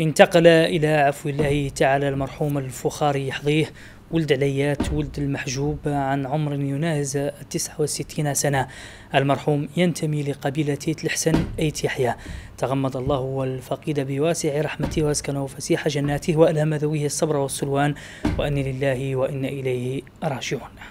انتقل إلى عفو الله تعالى المرحوم الفخاري يحظيه ولد عليات ولد المحجوب عن عمر يناهز 69 سنة المرحوم ينتمي لقبيلة الحسن أيت يحيى تغمد الله والفقيد بواسع رحمته وأسكنه فسيح جناته وألهم ذويه الصبر والسلوان وأن لله وإن إليه راجعون